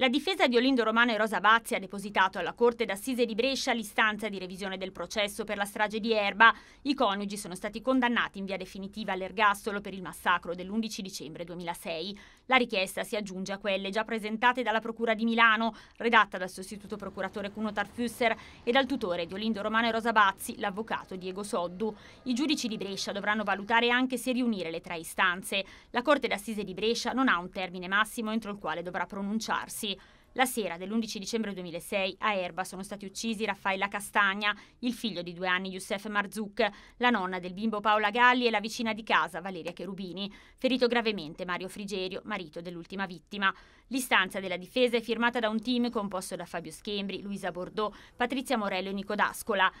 La difesa di Olindo Romano e Rosa Bazzi ha depositato alla Corte d'Assise di Brescia l'istanza di revisione del processo per la strage di Erba. I coniugi sono stati condannati in via definitiva all'ergastolo per il massacro dell'11 dicembre 2006. La richiesta si aggiunge a quelle già presentate dalla Procura di Milano, redatta dal sostituto procuratore Cuno Tarfusser e dal tutore di Olindo Romano e Rosa Bazzi, l'avvocato Diego Soddu. I giudici di Brescia dovranno valutare anche se riunire le tre istanze. La Corte d'Assise di Brescia non ha un termine massimo entro il quale dovrà pronunciarsi morti. La sera dell'11 dicembre 2006 a Erba sono stati uccisi Raffaella Castagna, il figlio di due anni Youssef Marzouk, la nonna del bimbo Paola Galli e la vicina di casa Valeria Cherubini, ferito gravemente Mario Frigerio, marito dell'ultima vittima. L'istanza della difesa è firmata da un team composto da Fabio Schembri, Luisa Bordeaux, Patrizia Morello e Nico D'Ascola.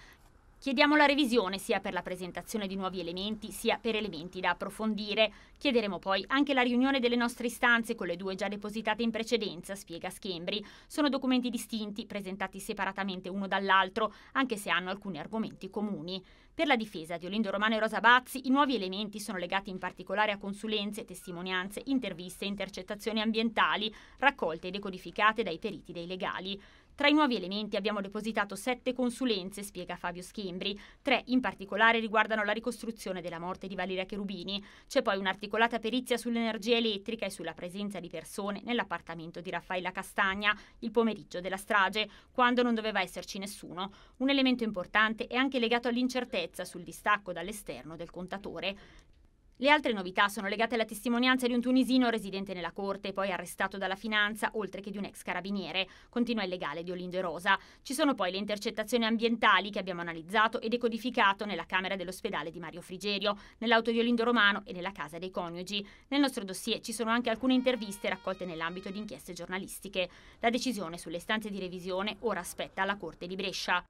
Chiediamo la revisione sia per la presentazione di nuovi elementi sia per elementi da approfondire. Chiederemo poi anche la riunione delle nostre istanze con le due già depositate in precedenza, spiega Schembri. Sono documenti distinti, presentati separatamente uno dall'altro, anche se hanno alcuni argomenti comuni. Per la difesa di Olindo Romano e Rosa Bazzi i nuovi elementi sono legati in particolare a consulenze, testimonianze, interviste e intercettazioni ambientali, raccolte e decodificate dai periti dei legali. Tra i nuovi elementi abbiamo depositato sette consulenze, spiega Fabio Schimbri. Tre in particolare riguardano la ricostruzione della morte di Valeria Cherubini. C'è poi un'articolata perizia sull'energia elettrica e sulla presenza di persone nell'appartamento di Raffaella Castagna il pomeriggio della strage, quando non doveva esserci nessuno. Un elemento importante è anche legato all'incertezza certezza sul distacco dall'esterno del contatore. Le altre novità sono legate alla testimonianza di un tunisino residente nella corte, e poi arrestato dalla finanza, oltre che di un ex carabiniere, continua il legale di Olindo e Rosa. Ci sono poi le intercettazioni ambientali che abbiamo analizzato e decodificato nella camera dell'ospedale di Mario Frigerio, nell'auto di Olindo Romano e nella casa dei coniugi. Nel nostro dossier ci sono anche alcune interviste raccolte nell'ambito di inchieste giornalistiche. La decisione sulle stanze di revisione ora aspetta alla Corte di Brescia.